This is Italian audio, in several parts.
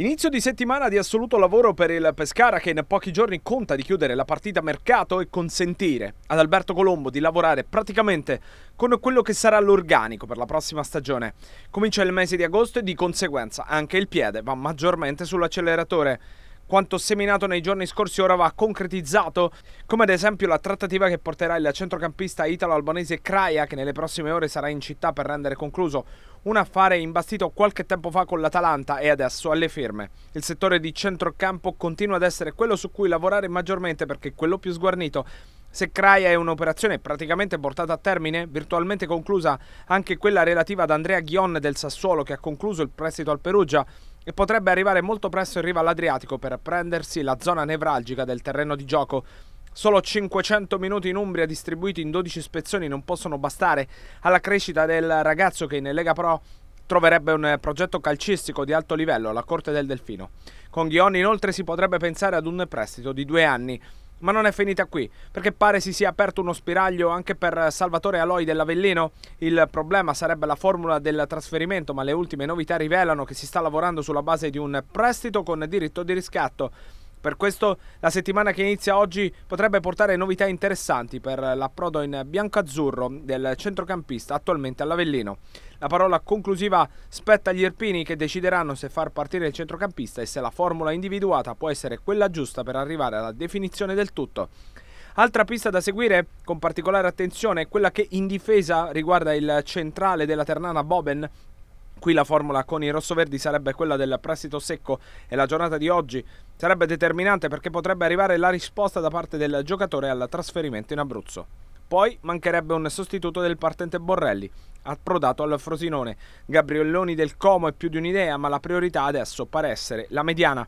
Inizio di settimana di assoluto lavoro per il Pescara che in pochi giorni conta di chiudere la partita mercato e consentire ad Alberto Colombo di lavorare praticamente con quello che sarà l'organico per la prossima stagione. Comincia il mese di agosto e di conseguenza anche il piede va maggiormente sull'acceleratore. Quanto seminato nei giorni scorsi ora va concretizzato, come ad esempio la trattativa che porterà il centrocampista italo-albanese Kraia, che nelle prossime ore sarà in città per rendere concluso un affare imbastito qualche tempo fa con l'Atalanta e adesso alle firme. Il settore di centrocampo continua ad essere quello su cui lavorare maggiormente perché quello più sguarnito se Craia è un'operazione praticamente portata a termine, virtualmente conclusa anche quella relativa ad Andrea Ghion del Sassuolo che ha concluso il prestito al Perugia, e potrebbe arrivare molto presto in riva all'Adriatico per prendersi la zona nevralgica del terreno di gioco. Solo 500 minuti in Umbria distribuiti in 12 spezzoni non possono bastare alla crescita del ragazzo che in Lega Pro troverebbe un progetto calcistico di alto livello alla Corte del Delfino. Con Ghioni inoltre si potrebbe pensare ad un prestito di due anni. Ma non è finita qui, perché pare si sia aperto uno spiraglio anche per Salvatore Aloy dell'Avellino. Il problema sarebbe la formula del trasferimento, ma le ultime novità rivelano che si sta lavorando sulla base di un prestito con diritto di riscatto. Per questo la settimana che inizia oggi potrebbe portare novità interessanti per l'approdo in bianco-azzurro del centrocampista attualmente all'Avellino. La parola conclusiva spetta agli Irpini che decideranno se far partire il centrocampista e se la formula individuata può essere quella giusta per arrivare alla definizione del tutto. Altra pista da seguire con particolare attenzione è quella che in difesa riguarda il centrale della Ternana Boben Qui la formula con i rossoverdi sarebbe quella del prestito secco e la giornata di oggi sarebbe determinante perché potrebbe arrivare la risposta da parte del giocatore al trasferimento in Abruzzo. Poi mancherebbe un sostituto del partente Borrelli, approdato al Frosinone. Gabrielloni del Como è più di un'idea, ma la priorità adesso pare essere la mediana.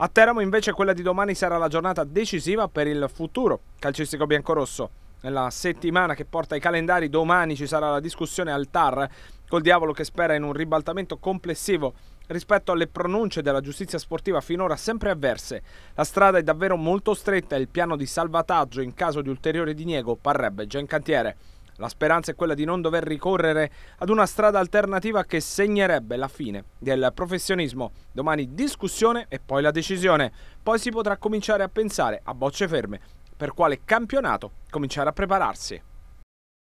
A Teramo invece quella di domani sarà la giornata decisiva per il futuro calcistico biancorosso nella settimana che porta i calendari. Domani ci sarà la discussione al TAR col diavolo che spera in un ribaltamento complessivo rispetto alle pronunce della giustizia sportiva finora sempre avverse. La strada è davvero molto stretta e il piano di salvataggio in caso di ulteriore diniego parrebbe già in cantiere. La speranza è quella di non dover ricorrere ad una strada alternativa che segnerebbe la fine del professionismo. Domani discussione e poi la decisione. Poi si potrà cominciare a pensare a bocce ferme per quale campionato cominciare a prepararsi.